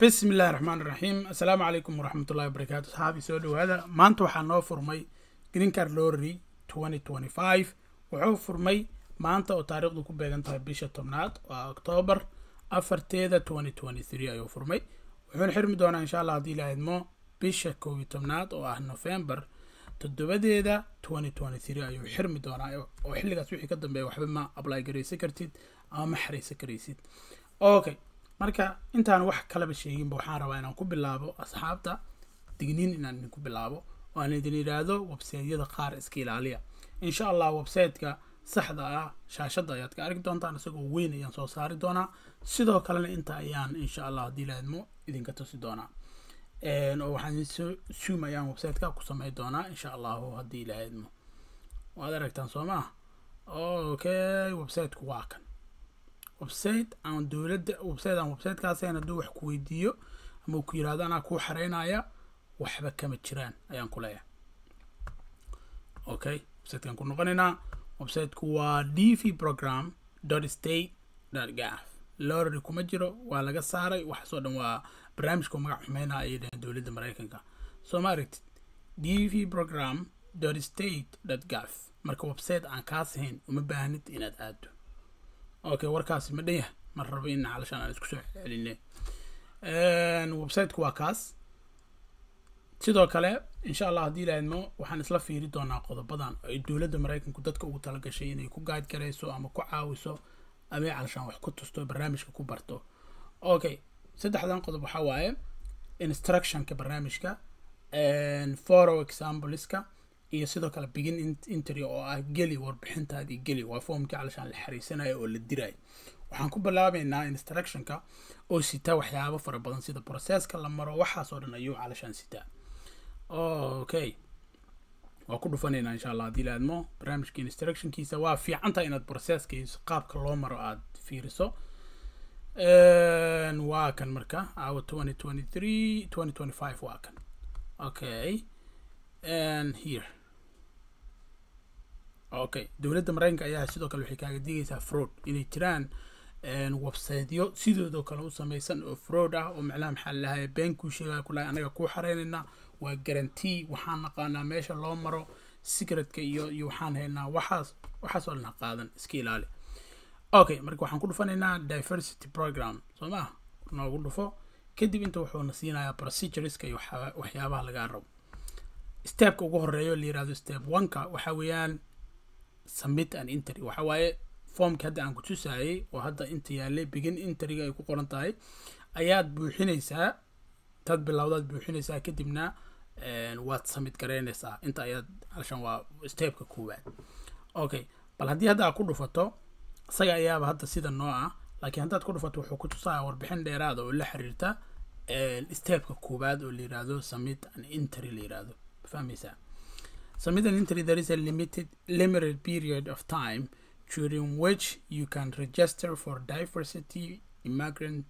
bismi illaahi raxmaan raxiim asalaamu calaykum waraxmatullahi wabarakaatu asxaabi soo dhawaada maanta waxaa noo furmay green card lorry wuxuu furmay maanta oo taariikhdu ku beegan tahay bisha tobnaad oo ah oktoobar afarteeda ayuu furmay wuxuuna xirmi doonaa insha allah haddii la idmo bisha koob tobnaad oo ah nofembar toddobadeeda ayuu xirmi doonaa oo xilligaas wixii ka dambeeya waxba ma ably garaysan kartid ama ma xaraysan karaysid okay marka intaan wax kalaba sheeginba waxaan rabaa inaan ku bilaabo asxaabta digniin inaan idinku bilaabo oo aan idin yidhaahdo websaydyada qaar iska ilaaliya insha allah websayteka saxda ah shaashadda ayaad ka arki doontaan isagoo weyn ayaan soo saari doonaa sidoo kalena inta ayaan insha allah haddii laadmo idinka tusi doonaa oo waxaan sum ayaan websiteka ku samayn doonaa insha allahu haddii laadmo waad aragtaan soo maa okay websiteku waa kan website aan dowladda website aan websitekaaseen hadduu wax ku weydiiyo ama uu ku yirahdo anaa kuu xareynaya waxba kama jiraan ayaan ku leeyahay okay websitekaan ku noqonaynaa websiteku waa d v program dot state dot gaf lorary kuma jiro waa laga saaray waxaasoo dhan waa barnaamijka magac xumeyna ayay dhaheen dowladda maraykanka soo ma aragtid d v program dot state dot gaf marka website aan kaas ahayn uma baahnid inaad aado okay warkaasi ma dhan yah mar rabo in calashaan aan isku soo celine website waa kaas sidoo kale insha allah haddii laadmo waxaan isla fiiri doonaa qodobadan ay dowladda maraykanku dadka ugu talagashay inay ku gaadgarayso ama ku caawiso ama calashaan wax ku tusto barnaamijka ku barto okay saddexdan qodob waxaa waaye instructionka barnaamijka for example iyo sidoo kale begin interview oo ah geli warbixintaadii geli waa foomkii calishaan la xariisanayo oo la diraayo waxaan ku bilaabeynaa instructionka oo sita waxyaabo fara badan sida processka la maro waxaasoo dhan ayuu calishaan sitaa okay waa ku dhufaneynaa insha allah haddii laadmo barnaamijka instructionkiisa waa fiicantaha inaad processkiisa qaabka loo maro aad fiiriso waa kan marka awa twenty twenty three twenty twenty five waa kan okay and here okay dowladda maraykanka ayaa sidoo kale waxay kaaga digaysaa fraud inay jiraan websiteyo sidoodoo kale u samaysan oo fraud ah oo macnaha maxaa lalahay been kuu sheegaa kulahay anaga kuu xareynayna waa garantee waxaan naqaanaa meesha loo maro sigaradka iyo iyo waxaan haynaa waxaas waxaasoo dhan qaadan iska ilaali okay marka waxaan ku dhufanaynaa diversity program soo maah noogu dhufo kadib inta wuxuuna siinayaa procedureska iyo waxyaabaha lagaa rabo steebka ugu horeeyo la yirahdo step oneka waxa weeyaan submit an intry waxa waaye hadda aan ku tusaayey oo hadda inta yaallay begin intryga ay ku qoran tahay ayaad buuxinaysaa tad bilowdaad buuxinaysaa kadibna waad submit garaynaysaa inta ayaad halshan waa stepka koowaad okay bal haddii hadda aad ku dhufato isaga ayaaba hadda sida noo ah laakiin haddaad ku dhufato wuxuu ku tusaaya warbixin dheeraada oo la xiriirta stepka koowaad oo la yidhaahdo submit an intry la yidhaahdo fahmaysaa Intermittently, there is a limited, limited period of time during which you can register for diversity immigrant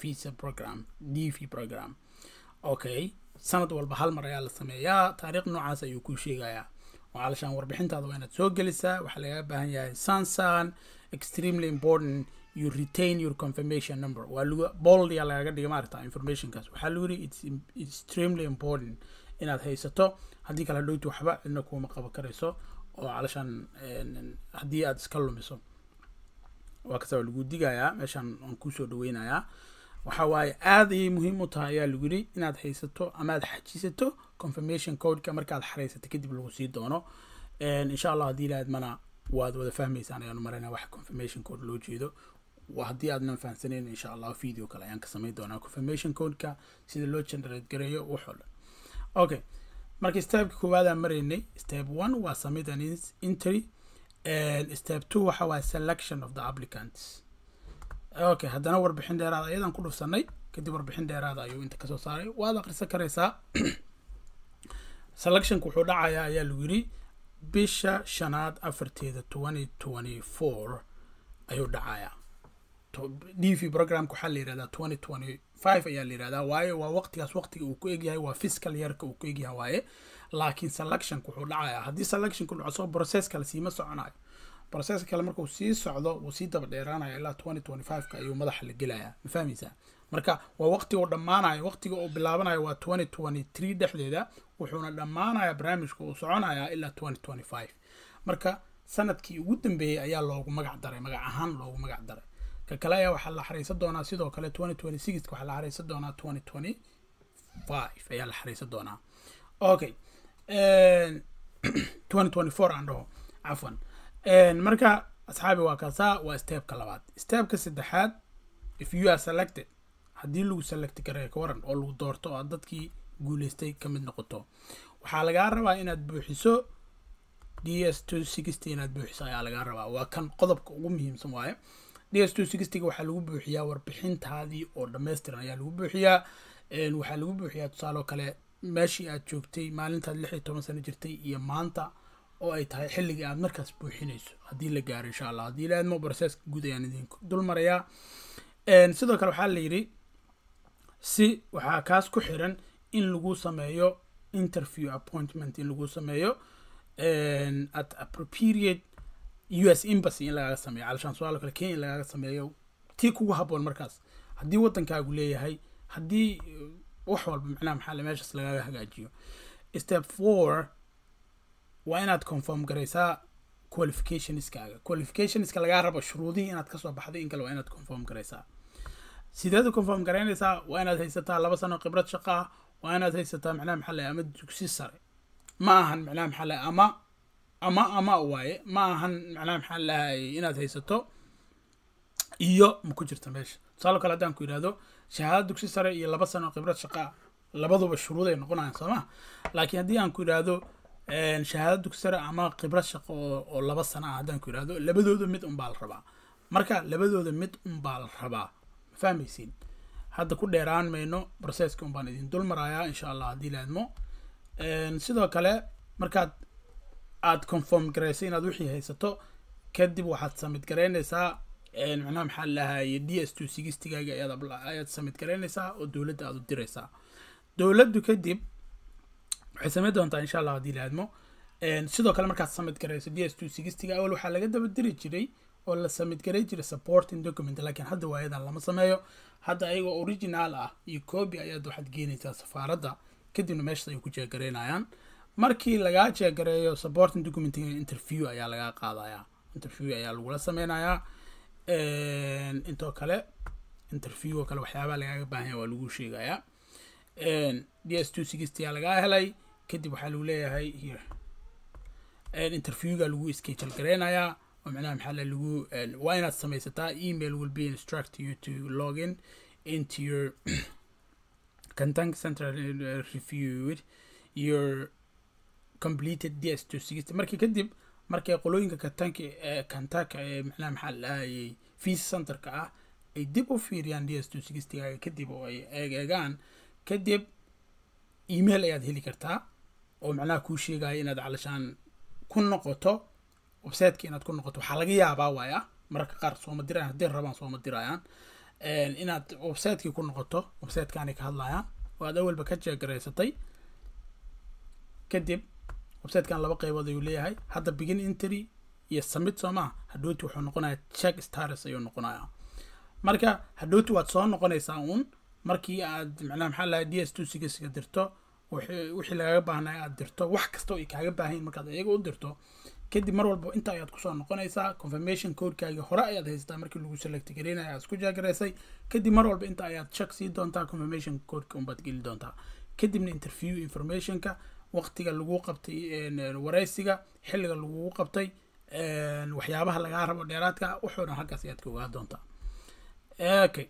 visa program dv program okay sanad walba hal mar ayaa la sameeyaa taariikh noocaas ayuu kuu sheegayaa walaashaan warbixintaada waa inaad soo gelisaa waxaa lagaga baahan yahay sansan extremely important you retain your confirmation number waa lagu bold yaa lagaga dhigay maaragta informationkaas waxaa lagu yiri it's extremely important inaad haysato haddii kale hadhowti waxba cidna kuuma qaban karayso oo calashaan haddii aada iska lumiso waa kasta lagu digayaa meeshaan waan kuusoo dhaweynayaa waxa waaye aada ayay muhiim u tahay ayaa lagu yidhi inaad haysato amaad xajisato confirmation codeka markaad xaraysato kadib lagu sii doono insha allah haddii ilaadmana waad wada fahmaysaan ayaanu marayna wax confirmation code loo jeedo haddii aadnan fahamsanayn insha allah video kale ayaan ka samayn doonaa confirmation codeka sida loo generate gareeyo wax dhan okay marka stepka kowaadaan maraynay step one waa submit an intery and step two waxa waaya selection of the applicants okay haddana warbixin dheeraada ah ayadaan ku dhufsanay kadib warbixin dheeraada ayuu inta kasoo saaray waad akhrisan karaysaa selectionka wuxuu dhacayaa ayaa lagu yidhi bisha shanaad afarteeda twenty twenty four ayuu dhacayaa d v programka waxaa la yihahdaa twenty twenty five ayaa la yihahdaa waayo waa waqtigaas waqtiga uu ku egyahay waa fiscal yarka uu ku egyahay waaye laakiin selectionka wuxuu dhacaya haddii selectionka dhaco process kale siima soconayo process kale markuu sii socdo wuu sii daba dheeraanaya ilaa twenty twenty five-ka ayuu madaxa la gelayaa ma fahmaysaa marka waa waqtiga uu dhammaanayo waqtiga uu bilaabanayo waa twenty twenty three dhexdeeda wuxuuna dhammaanayaa barnaamijka uu soconayaa ilaa twenty twenty five marka sanadkii ugu dambeeyey ayaa loogu magac daray magac ahaan loogu magac daray ka kale ayaa waxaa la xariisan doonaa sidoo kale twenty twenty six waxaa la xariisan doonaa ayaa la xariisan doonaa okay aan dhaho cafwan marka asxaabi waa kaasaa waa stebka labaad stebka saddexaad if you are selected haddii lagu selecti karee ka waran oo lagu doorto oo aad dadkii guuleystay ka mid noqoto waxaa lagaa rabaa inaad buuxiso d s two inaad buuxiso ayaa lagaa rabaa waa kan qodobka ugu muhiimsan waayo dsto sixtyga waxaa lagu buuxiyaa warbixintaadii oo dhammaystiran ayaa lagu buuxiyaa waxaa lagu buuxiyaa tusaale kale meeshii aad joogtay maalintaad lix iyo toban sano jirtay iyo maanta oo ay tahay xilligii aad markaas buuxinayso haddii la gaaro insha allah haddii laadmo barseeska guud ayaan idin dul sidoo kale waxaa la yidhi si waxaa kaas ku xiran in lagu sameeyo interview appointment in lagu sameeyo at appropriate u s embassy in lagaaga sameeyo caalshaan su-aalo kale kenya in lagaaga sameeyo tii kugu haboon markaas haddii waddankaagu leeyahay haddii uh, wax walba macnaha maxaale meeshaas lagaaga hagaajiyo step four waa inaad conform garaysaa qualificationskaaga qualificationska lagaa rabo shuruudihii inaad kasoo baxday in kale waa inaad conform garaysaa sideed u garaynaysaa waa inaad haysataa laba sano khibrad shaqa ah waa inaad haysataa macnaha maxaale ama dugsi sare ma ahan macnaha maxaale ama ama ama waaye ma ahan macnaha maxaan lahay inaad haysato iyo ma ku jirta meesha tusaalo kale haddaan ku yidhahdo shahaadad dugsi sare iyo laba sano khibrad shaqaa ah, labaduba shuruuday noqonayaan sooma laakiin haddii aan ku yidhaahdo shahaadad dugsi sare ama khibrad shaqo oo laba sano ah haddaan ku yidhahdo labadooda mid unbaa la rabaa marka labadooda mid unbaa la rabaa ma fahmaysiin hadda ku dheeraan mayno proceska unbaan idin dul marayaa insha allah haddii la admo sidoo kale markaad aada conform garayso inaad wixii haysato kadib waxaad samid garaynaysaa micnaha maxaa lahaye d s two sixtigaaga ayaad samid garaynaysaa oo dowladda aada u diraysaa dowladdu kadib waxay samayn doontaa insha allah haddii laadmo sidoo kale markaad samid garayso d s two sixtiga awal waxaa laga daba diri jiray oo la samid garay jiray supporting document laakiin hadda waayadan lama sameeyo hadda ayagoo original ah iyo copy ayaad waxaad geenaysaa safaaradda kadibna meeshas ay ku jeegaraynayaan markii lagaa jeegareeyo supporting documentyga interview ayaa lagaa qaadayaa interview ayaa lagula sameynayaa intoo kale interview oo kale waxyaabaa lagaaga baahanya waa lagu sheegayaa d two sixty aa lagaa helay kadib waxaa lagu leeyahay here lagu schedule gareynayaa oo macnaha maxaa lagu waa inaad samaysataa email will be instruct you to login into your content center uh, review your completed ds to sixty markii kadib markay qolooyinka katanki ee eh, kantaka ee eh, micnaha maxaa la dhahayay feas centerka ah ay dib u fiiriyaan ds to sixtygaaga kadib oo ay eegeegaan kadib email ayaad heli kartaa oo macnaha kuu sheegaya inaad calashaan ku noqoto websiteka inaad ku noqoto waxaa laga yaabaa waaya mararka qaar sooma dirayaan hadday eh, rabaan sooma dirayaan inaad websiteki ku noqoto websitekaanay ka hadlayaan oo aad awalba ka jeegaraysatay kadib websitekan laba qaybood ayuu leeyahay hadda begin intry iyo summit soo maaha hadhooti wuxuu noqonayaa check status ayuu noqonayaa marka hadhooti waad soo noqonaysaa uun markii aad macnaha maxaa lahay d s two sigiska dirto wixii lagaaga baahnay aad dirto wax kasta oo ay kaaga baahanyin markaad iyaga u dirto kadib mar walba intaa ayaad kusoo noqonaysaa confirmation codekaaga hore ayaad haysataa markii lagu select gareynaya aad isku jaagaraysay kadib mar walba inta ayaad shak sii doontaa confirmation codeka unbaad geli doontaa kadibna interview informationka waqtiga lagu qabtay waraysiga xilliga lagugu qabtay waxyaabaha lagaa rabo dheeraadka wuxuu dhan halkaas ayaad ka ogaa doontaa okay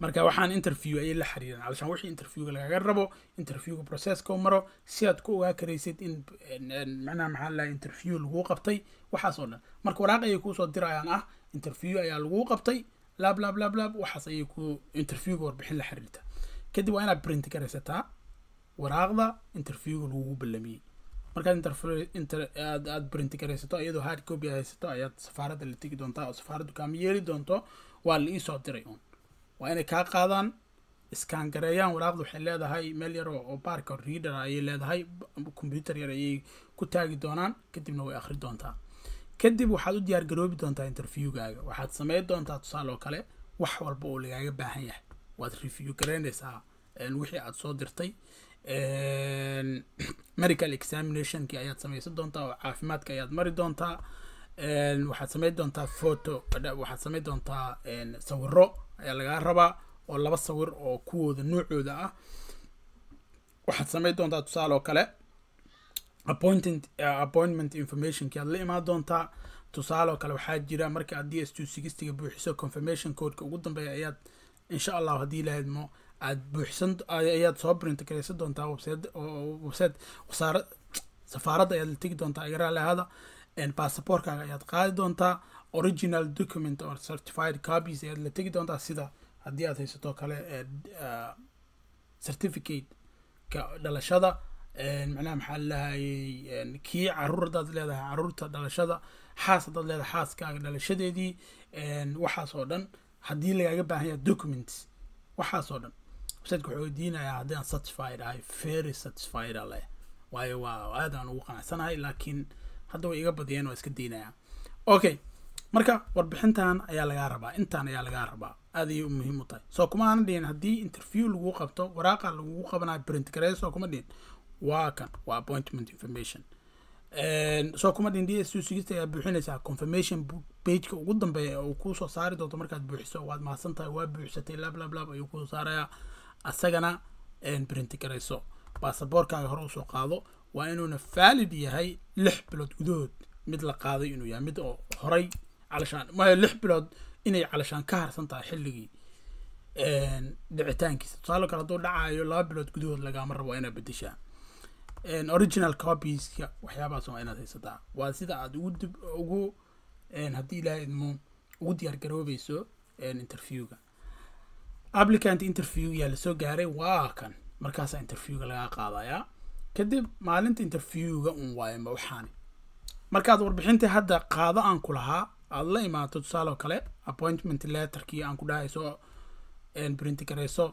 marka waxaan interview ayay la xiriireen alshaan wixii interviewga lagaga rabo interviewga processka u maro si aad ku ogaa karaysid in macnaha maxaa lahaa interview lagu qabtay waxaas oo dhan marka waraaq ayay kuusoo dirayaan ah interview ayaa laguu qabtay laab laab laab laab waxaas ayay ku interviewga warbixin la xiriirta kadib waa inaad print garaysataa waraaqda interviewga lagugu ballamiyey markaad aad brinti garaysato iyadoo hard copy haysato ayaad safaaradda la tegi doontaa oo safaaraddu kaama yeeli doonto waa la iisoo diray uun waa inay kaa qaadaan iskaan gareeyaan waraaqdu waxay leedahay meel yar oo baarka reader ayay leedahay computer yar ayay ku taagi doonaan kadibna way akhri doontaa kadib waxaad u diyaargaroobi doontaa interviewgaaga waxaad sameyn doontaa tusaale oo kale wax walba oo lagaaga baahan yahay waad review garaynaysaa wixii aad soo dirtay medical examinationk ayaad samaysan doontaa oo caafimaadka ayaad mari doontaa waxaad samayn doontaa photo waxaad samayn doontaa sawiro ayaa lagaa rabaa oo laba sawir oo kuwooda noocooda ah waxaad samayn doontaa tusaale oo kale appointment uh, appointment information aad la imaan doontaa tusaale oo kale waxaa jira marka aad d s two sixtyga buuxiso confirmation codeka ugu dambeeya ayaad insha allahu haddii lahaydmo aad buuxsan ayaad soo brinto garaysan doontaa website website safaaradda ayaad la tegi doontaa iga raalli ahaada ayaad qaadi doontaa original document or certified copies ayaad la tegi doontaa sida haddii aad haysato kale eh, ah, certificate-ka dhalashada macnaha maxaa lahayay kii caruur haddaad leedahay caruurta dhalashada xaas haddaad leedahay xaaskaaga dhalashadeedii waxaas oo dhan haddii lagaaga baahan documents waxaas oo dhan websiteka wuxuu diinayaa haddaan satisfied ahay very satisfied ah leh waayo waa aadaan ugu qanacsanahay laakiin hadda way iga badiyeen waa iska diinayaa okay marka warbixintan ayaa lagaa rabaa intaan ayaa lagaa rabaa aad ayay muhiim u tahay soo kuma dhihin haddii interview laguu qabto waraaqa lagugu qabanayo print gare soo kuma dhihin waa kan waa appointment information soo kuma dhihin d s u sigista ayaa buuxinaysaa confirmation pageka ugu dambeeya uu kuu saari doonto markaad buuxiso waad mahadsan waa buuxsatay laab laab laab ayuu kuu saarayaa asagana brinti garayso baasaboorkaaga hore usoo qaado waa inuuna valid yahay lix bilood gudahood mid la qaaday inuu yahay mid oo horay calashaan maayo lix bilood inay calashaan ka harsan tahay xilligii dhicitaankiisa tusaale kale hadduu dhacaayo laba bilood gudahood lagaama rabo inaa bedeshaa original copieska waxyaabaasa waa inaad haysataa waa sida aad ugu ugu haddii ilaahay idmo ugu diyaar garoobayso interviewga applicant interviewyaa lasoo gaaray waa kan markaasaa interviewga lagaa qaadayaa kadib maalinta interviewga un waayama waxaani markaad warbixinta hadda qaado aan ku lahaa aada la imaato tusaaloo kale appointment letterkii aan ku dhahayso soo printi garayso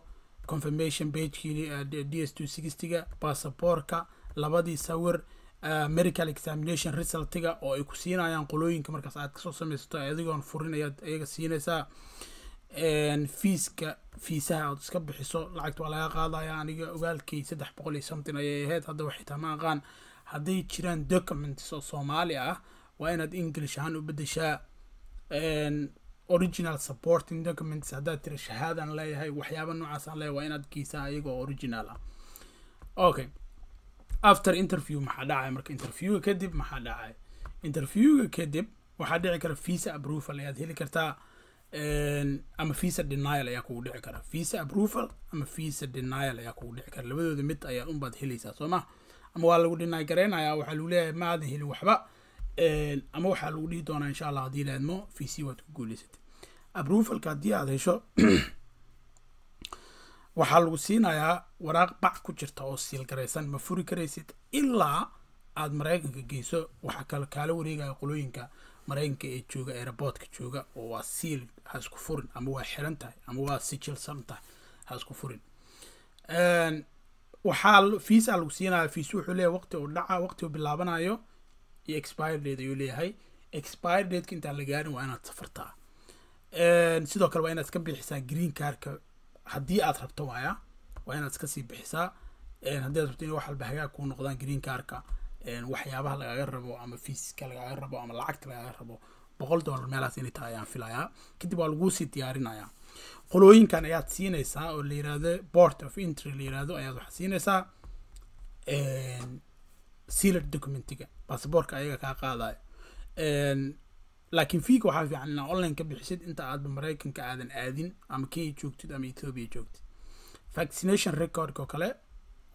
confirmation bagekii eh, d s two sixtyga basaboorka labadii sawir eh, medical examination resultiga oo ay ku siinayaan qolooyinka markaas aad kasoo samaysato adigoon furin ayaad iyaga siinaysaa fiiska fiisaha aad iska bixiso lacagta waa laga qaadaya aniga ogaalkay saddex boqol iyo somtin ayay ahayd hadda waxitaa ma aqaan hadday jiraan documents oo soomaali ah waa inaad english ahaan u bedeshaa original supporting documents haddaad tira shahaadan leeyahay waxyaaba noocaas aan leeyahay waa inaad geysaa iyagoo original ah okay after interview maxaa dhacay marka interviewga kadib maxaa dhacay interviewga kadib waxaa dhici kara visa approval ayaad heli kartaa ama visa denial ayaa kugu dhici kara visa approval ama visa denial ayaa kugu dhici kara labadooda mid ayaa unbaad helaysaa soo ma ama waa lagu deny gareynayaa waxaa lagu leeyahay maadan helin waxba ama waxaa lagu dhihi doonaa insha allah haddii laadmo vc waad ku guuleysatay approvalka haddii aada hesho waxaa lagu siinayaa waraaq bac ku jirta oo siil garaysan ma furi karaysid ilaa aada maraykanka geyso waxaa kale kaala wareegaya qolooyinka maraykanka ee jooga aeroboortka jooga oo waa siil ha isku furin ama waa xiran tahay ama waa sijilsan tahay ha isku furin waxaa fiisa lagu siinaya fiis wuxuu leeyahay waqti uu dhaca waqti uu bilaabanayo iyo expire date ayuu leeyahay expire dateka intaan la gaarin waa inaad safartaa sidoo kale waa inaad iska bixisaa green carka haddii aad rabto waaya waa inaad iskasii bixisaa haddii aad rabto in wax walba hagaag kuu noqdaan green carka waxyaabaha lagaga rabo ama fiiska lagaga rabo ama lacagta lagaga rabo boqol dollar meelaas inay tahay ayaan filayaa kadib waa laguusii diyaarinayaa qolooyinkan ayaad siinaysaa oo la yiraahdo port of entry la yiraahdo ayaad waxaa siinaysaa sealed documentiga basaboorka ayaga kaa qaadaya laakiin fiiga waxaa fiican inaa online ka bixisid inta aadba maraykanka aadan aadin ama kenya joogtid ama ethoobia joogtid vaccination recordka oo kale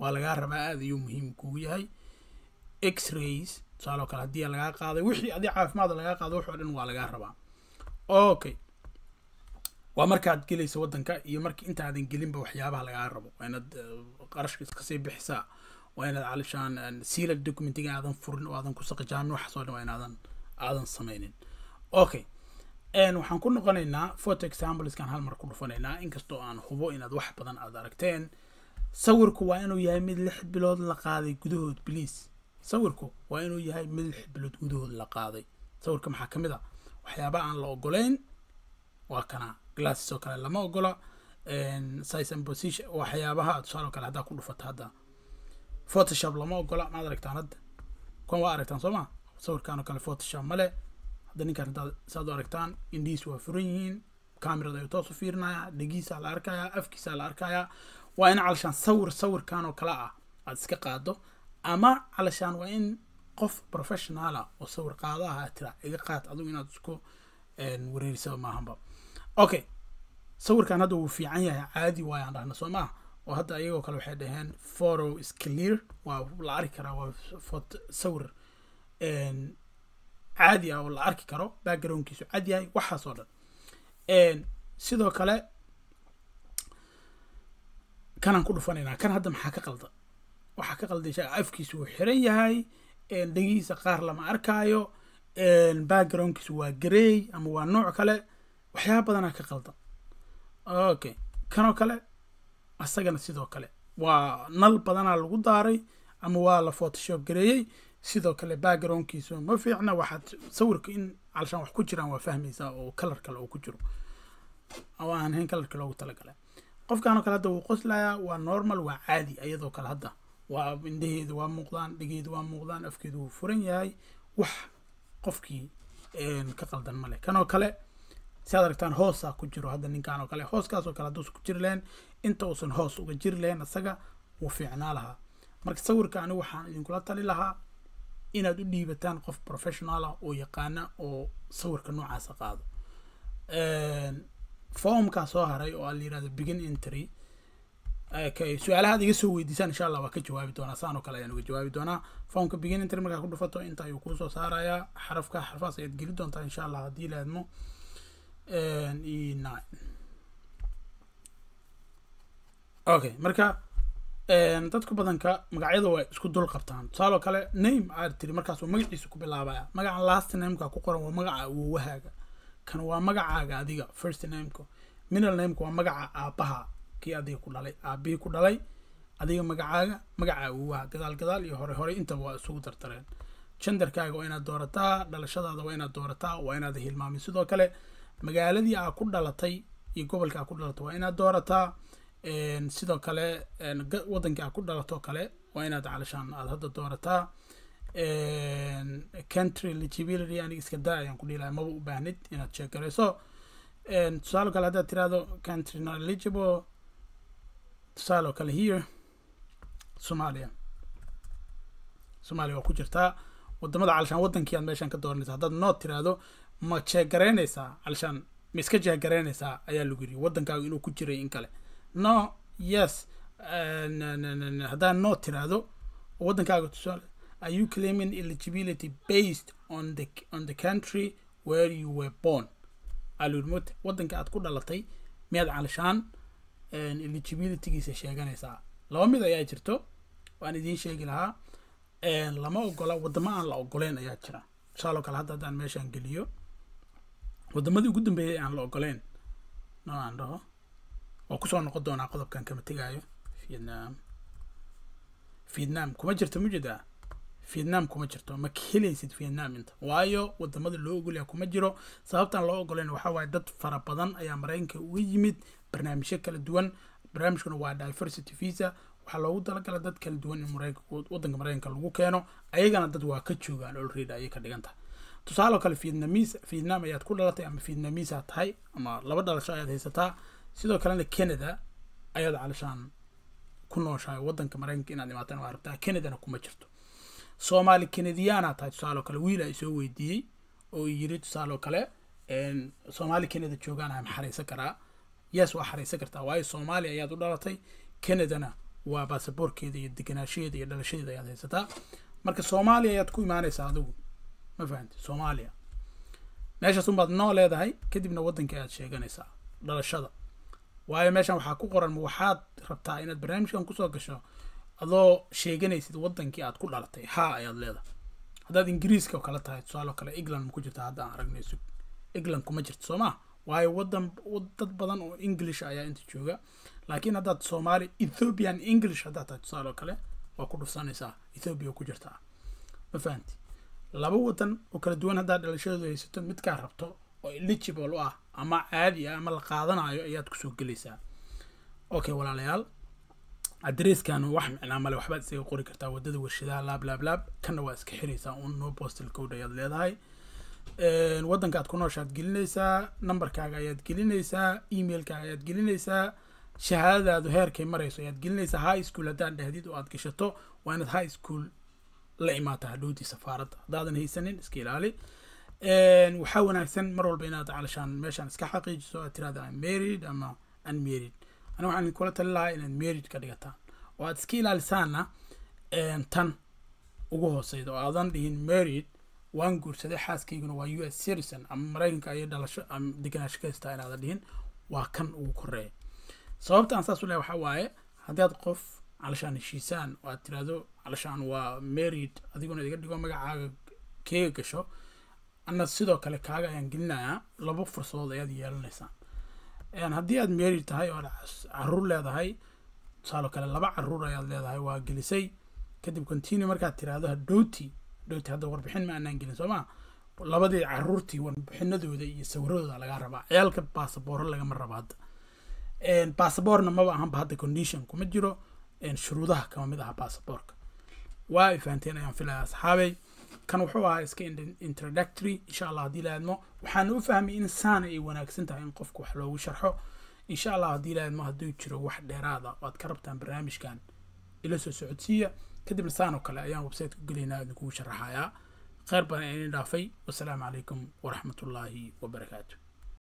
waa lagaa rabaa aada ayuu muhiim kugu yahay x-rays tusaaloo kale haddii lagaa qaaday wixii adi caafimaada lagaa qaado wuxoo dhan waa lagaa rabaa okay waa markaad gelaysa waddanka iyo marka intaadan gelinba waxyaabaha lagaa rabo waa inaad eh, qarashka iskasii bixisaa waa inaad calishaan eh, siila documentiga aadan furin oo aadan ku saqijaamin waxaasoo dhan waa inaadan aadan samaynin okay waxaan ku noqonaynaa photo examplekan hal mar ku dhufanaynaa inkastoo aan hubo inaad wax badan aad aragteen sawirku waa inuu yahay mid lix bilood la qaaday gudahood bliis sawirku waa inuu yahay mid xiblood gudahood la qaaday sawirka maxaa ka mid a ah? waxyaaba aan la ogoleyn waa kana glasses oo kale lama ogola size and position waxyaabaha tusaale kale haddaa ku dhufata hadda photoshop lama ogola maad aragtaan hadda kuwan waa aragtaan soo ma sawirkaan oo kale photoshop male hadda ninkaan intaad saad u aragtaan indhihiisu waa furan yihiin kamerada ayuu toos u fiirinayaa dhegiisaa la arkayaa afkiisaa la arkayaa waa in calshaan sawir sawirkan oo kale ah aada iska qaado ama calashaan waa in qof professionaala ah oo sawir qaadaha ah tira iga qaad adugu inaad isku wareerisaba maahanba okay sawirkan hadda wuu fiican yahay caadi waayaan dhahna soo maaha oo hadda iyagoo kale waxay dhaheen foro is clear waa la arki karaa waa fot sawir caadi ah oo la arki karo backgroundkiisu cad yahay waxaasoo dhan sidoo kale kanaan ku dhufanaynaa kan hadda maxaa ka qalda waxaa ka qaldasha afkiisu uu xiran yahay dhegihiisa qaar lama arkaayo backgroundkiisu waa garey ama waa nooc kale waxyaaba badanaa ka qaldan okay kanoo kale asagana sidoo kale waa nal badanaa lagu daaray ama waa la photoshop gareeyey sidoo kale backgroundkiisu ma fiicna waxaad sawirka in calshaan wax ku jiraan waa fahmaysaa oo kalar kale oo ku jiro oo aan ahayn kalarka loogu talagalay qofkaan oo kale hadda wuu qoslayaa waa normal waa caadi iyadoo kale hadda waa indhaheedu waa muuqdaan dhigeedu waa muuqdaan afkeedu wuu furan yahay wax qofkii ka qaldan ma leh kanoo kale siaad aragtaan hoosaa ku jiro hadda ninkaan oo kale hooskaasoo kale hadduusan ku jiri lahayn inta uusan hoos uga jiri lahayn isaga wuu fiicnaa lahaa marka sawirka ani waxaan idinkula tali lahaa inaad u dhiibataan qof ah oo yaqaana oo sawirka noocaasa qaado foomkaa soo haray oo a la yirahdo begin entry Eh, su-aalahaad iga soo weydiisaan insha allah waa ka jawaabi doonaa saan oo kale ayaan uga jawaabi doonaa foomka begin intar markaa ku dhufato inta ayuu kuu soo saarayaa xarafka xarfaas ayaad geli doontaa insha allah haddii la okay marka dadku badanka magacyada waa isku dul qabtaan tusaaloo kale name aad tiri markaasuu magaciisa ku bilaabaya magacan last nameka ku qoran waa magaca wowahaaga kan waa magacaaga adiga first nameka middle nameka waa magaca aabbaha kii adiga ku dhalay aabihii ku dhalay adiga magacaaga magacaa uuwaha gadaal gadaal iyo hore hore intaba waa isugu dardareen jandarkaaga waa inaad doorataa dhalashadaada waa inaad doorataa waa inaada hilmaamin sidoo kale magaaladii aa ku dhalatay iyo gobolka aa ku dhalatay waa inaad doorataa sidoo kale wadankii aa ku dhalato kale waa inaad calashaan aada hadda doorataa country eligibility aniga iska daa ayaan ku dhiilahay maba u baahnid inaad sheegarayso tusaale kale haddaad tiraahdo country not eligible tusaale oo kale here soomaaliya soomaaliya waa ku jirtaa wadamada calshaan wadankii aad meeshaan ka dooranaysa haddaad nood tiraahdo ma jeegaraynaysaa calshaan ma iska jeegaraynaysaa ayaa lagu yiri wadankaagu inuu ku jiray in kale no yes eh, haddaan nood tiraahdo wadankaaga tusaale are you claiming eligibility based on the on the country where you were born mt waddanka aad ku dhalatay miyaad calshaan eligibilitygiisa sheeganaysaa laba mid ayaa jirto waan idiin sheegi lahaa lama ogola wadamo aan la ogoleyn ayaa jira shaaloo kale hadda haddaan meeshaan geliyo wadamadii ugu dambeeyay aan la ogoleyn no aan dhaho waa kusoo noqon doonaa qodobkan kama tegaayo vietnam vietnam kuma jirto mujeedaa vietnam kuma jirto ma ka helaysid vietnam inta waayo wadamada loo ogolyaa kuma jiro sababtaan loo ogoleyn waxaa waaye dad fara badan ayaa maraykanka uga yimid barnaamijyo kala duwan barnaamijkuna waa diversity visa waxaa loogu talagala dad kala duwan in maraykankood wadanka maraykanka lagu keeno ayagana dad waa ka joogaan olreda ayay ka dhigan tahay tusaaloo kale vietnamis vietnam ayaad ku dhalatay ama vietnamisaad tahay ama laba dhalasho ayaad haysataa sidoo kalena canada ayaad calashaan ku nooshahay wadanka maraykanka inaad dhimaataan waa rabtaa canadana kuma jirto soomaali canadiyaanaad tahay tusaaloo kale wiil ay soo weydiiyey oo yiri tusaaloo kale soomaali canada joogaan maxaraysan karaa yaas waa xaraysan kartaa waayo soomaaliya ayaad u dhalatay canadana waa basaboorkeeda iyo deganaashaheeda iyo dhalashadeeda ayaad haysataa marka soomaaliya ayaad ku imaanaysaa adigu ma fahamti soomaaliya meeshaas unbaad noo leedahay kadibna waddanka ayaad sheeganaysaa dhalashada waayo meeshan waxaa ku qoran ma waxaad rabtaa inaad barnaamijkan kusoo gasho adoo sheeganaysid waddankii aad ku dhalatay haa ayaad leedahay haddaad ingiriiska kala tahay tusaale kale england ma ku jirta hadda aan aragnayso england kuma jirto soo maa waayo wadan dad badan oo english ayaa inta jooga laakiin haddaad soomaali ethoopian english haddaad tahay tusaale kale waa ku dhufsanaysaa ethoobia ku jirtaa ma fahanti laba wadan oo kala duwan haddaad dhalashadooda haysato midkaa rabto oo eligible u ah ama caadi ah ama la qaadanayo ayaad kusoo gelaysaa okay walaalayaal adreeskan wax micnaa male waxbaad isaga qori kartaa wadada warshadaha laab laab laab kanna waa iska xiraysaa uun no postal code ayaad leedahay waddanka aad ku nooshaad gelinaysaa nambarkaaga ayaad gelinaysaa emailkaaga ayaad gelinaysaa shahaadadaadu heerkay marayso ayaad gelinaysaa high school haddaad dhahdid oo aad gashato waa inaad high school la imaataa hadhowdii safaaradda haddaadan haysanin iska ilaali waxaa wanaagsan mar walba inaad calashaan meeshaan iska xaqiijiso aad tirahda am married ama unmarried aniga waxaan kula talin lahaa inaad married ka dhigataan oo aad iska ilaalisaana tan ugu hooseyda oo aadan dhihin married waan guursaday xaaskayguna waa u s citizen ama maraykanka ay dhalasho ama deganaansho ka haystaa inaada dhihin waa kan ugu koreeya sababta aan saas u lehay waxaa waaye haddaad qof calashaan heshiisaan oo aad tiraahdo calashaan waa married adiguna iga dhigo magacaaga keega gasho ana sidoo kale kaaga ayaan gelinayaa laba fursadood ayaad yeelanaysaan haddii aad married tahay oo caruur leedahay tusaaloo kale laba caruur ayaad leedahay waa gelisay kadib continue markaad tiraahdo hadhowti dhowta hadda warbixin ma aanaan gelin soo maa labadii caruurtii warbixinadooda iyo sawiradooda lagaa rabaa ciyaalka basabooro lagama rabo hadda basaboorna maba ahanba hadda condition kuma jiro shuruudaha kama mid aha basaboorka waa ay fahanteen ayaan filaya asxaabey kan wuxuu ahaa iska introductory insha allah haddii laadmo waxaana u fahmay in saana ay wanaagsan tahay in qofku wax loogu sharxo insha allah haddii laadmo hadduu jiro wax dheeraada oo waad ka rabtaan barnaamijkan ila soo socodsiiya kadibna saan oo kale ayaan websiteka gelaynaa idinkugu sharaxayaa kheyr badan idin dhaafay wasalaamu calaykum waraxmatullaahi wabarakaatu